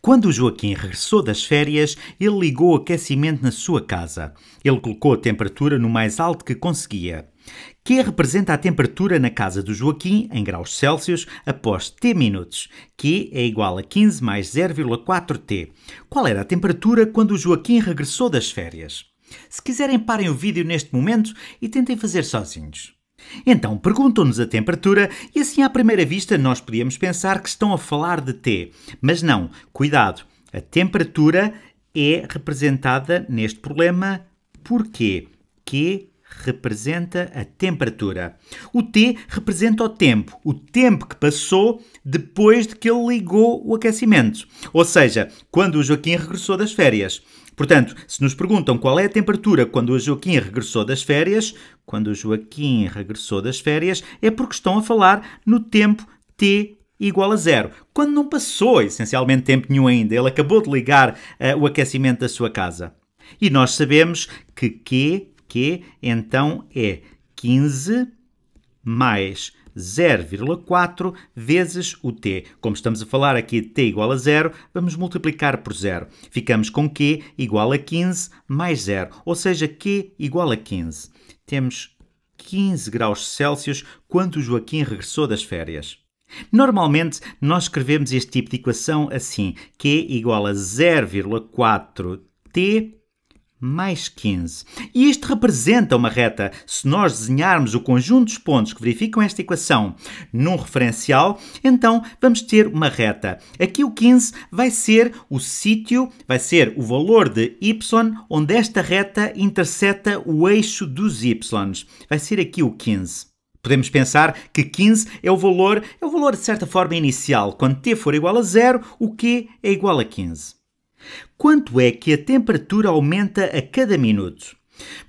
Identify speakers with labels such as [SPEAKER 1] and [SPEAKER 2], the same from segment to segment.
[SPEAKER 1] Quando Joaquim regressou das férias, ele ligou o aquecimento na sua casa. Ele colocou a temperatura no mais alto que conseguia. Q representa a temperatura na casa do Joaquim, em graus Celsius, após T minutos. Q é igual a 15 mais 0,4 T. Qual era a temperatura quando o Joaquim regressou das férias? Se quiserem, parem o vídeo neste momento e tentem fazer sozinhos. Então perguntam-nos a temperatura e assim à primeira vista nós podíamos pensar que estão a falar de T. Mas não, cuidado, a temperatura é representada neste problema por Q. Q representa a temperatura. O T representa o tempo, o tempo que passou depois de que ele ligou o aquecimento, ou seja, quando o Joaquim regressou das férias. Portanto, se nos perguntam qual é a temperatura quando o Joaquim regressou das férias, quando o Joaquim regressou das férias, é porque estão a falar no tempo T igual a zero. Quando não passou essencialmente tempo nenhum ainda, ele acabou de ligar uh, o aquecimento da sua casa. E nós sabemos que Q Q, então é 15 mais 0,4 vezes o t. Como estamos a falar aqui de t igual a zero, vamos multiplicar por zero. Ficamos com q igual a 15 mais zero, ou seja, q igual a 15. Temos 15 graus Celsius quando o Joaquim regressou das férias. Normalmente, nós escrevemos este tipo de equação assim, q igual a 0,4t mais 15. E isto representa uma reta. Se nós desenharmos o conjunto dos pontos que verificam esta equação num referencial, então vamos ter uma reta. Aqui o 15 vai ser o sítio, vai ser o valor de y onde esta reta interseta o eixo dos y. Vai ser aqui o 15. Podemos pensar que 15 é o valor, é o valor de certa forma inicial. Quando t for igual a zero, o q é igual a 15. Quanto é que a temperatura aumenta a cada minuto?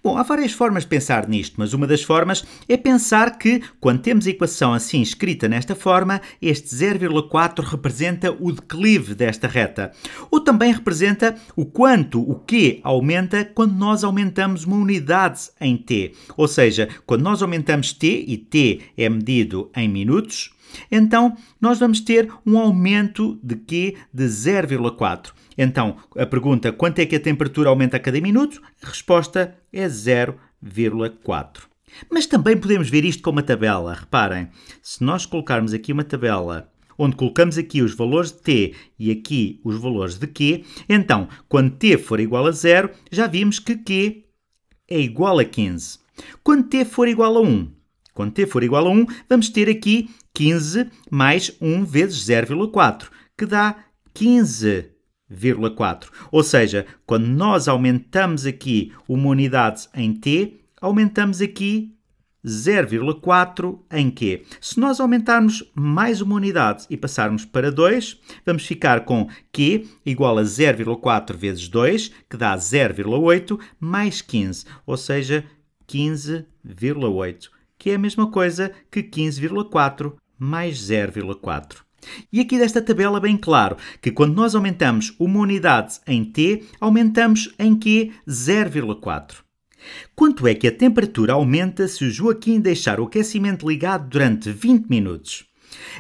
[SPEAKER 1] Bom, há várias formas de pensar nisto, mas uma das formas é pensar que, quando temos a equação assim escrita nesta forma, este 0,4 representa o declive desta reta. Ou também representa o quanto o Q aumenta quando nós aumentamos uma unidade em T. Ou seja, quando nós aumentamos T, e T é medido em minutos, então, nós vamos ter um aumento de quê? De 0,4. Então, a pergunta quanto é que a temperatura aumenta a cada minuto? A resposta é 0,4. Mas também podemos ver isto com uma tabela. Reparem, se nós colocarmos aqui uma tabela onde colocamos aqui os valores de t e aqui os valores de q, então, quando t for igual a zero, já vimos que q é igual a 15. Quando t for igual a 1, quando t for igual a 1, vamos ter aqui 15 mais 1 vezes 0,4, que dá 15,4. Ou seja, quando nós aumentamos aqui uma unidade em t, aumentamos aqui 0,4 em q. Se nós aumentarmos mais uma unidade e passarmos para 2, vamos ficar com q igual a 0,4 vezes 2, que dá 0,8, mais 15, ou seja, 15,8 que é a mesma coisa que 15,4 mais 0,4. E aqui desta tabela bem claro que quando nós aumentamos uma unidade em T, aumentamos em Q 0,4. Quanto é que a temperatura aumenta se o Joaquim deixar o aquecimento ligado durante 20 minutos?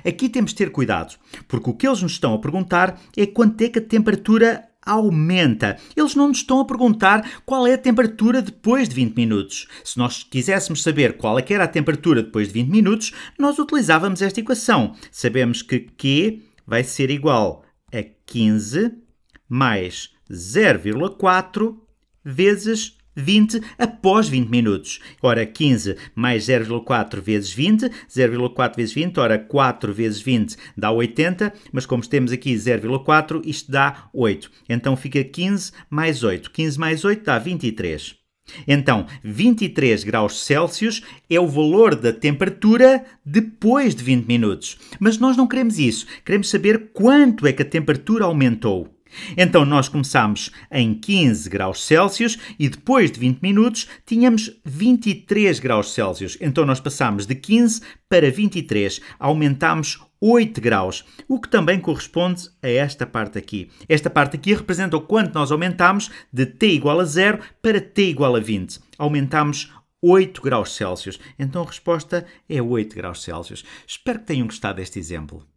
[SPEAKER 1] Aqui temos de ter cuidado, porque o que eles nos estão a perguntar é quanto é que a temperatura aumenta. Eles não nos estão a perguntar qual é a temperatura depois de 20 minutos. Se nós quiséssemos saber qual é era a temperatura depois de 20 minutos, nós utilizávamos esta equação. Sabemos que Q vai ser igual a 15 mais 0,4 vezes 20 após 20 minutos. Ora, 15 mais 0,4 vezes 20, 0,4 vezes 20, ora 4 vezes 20 dá 80, mas como temos aqui 0,4, isto dá 8. Então fica 15 mais 8. 15 mais 8 dá 23. Então, 23 graus Celsius é o valor da temperatura depois de 20 minutos. Mas nós não queremos isso. Queremos saber quanto é que a temperatura aumentou. Então nós começámos em 15 graus Celsius e depois de 20 minutos tínhamos 23 graus Celsius. Então nós passámos de 15 para 23, aumentámos 8 graus, o que também corresponde a esta parte aqui. Esta parte aqui representa o quanto nós aumentámos de T igual a 0 para T igual a 20. Aumentámos 8 graus Celsius. Então a resposta é 8 graus Celsius. Espero que tenham gostado deste exemplo.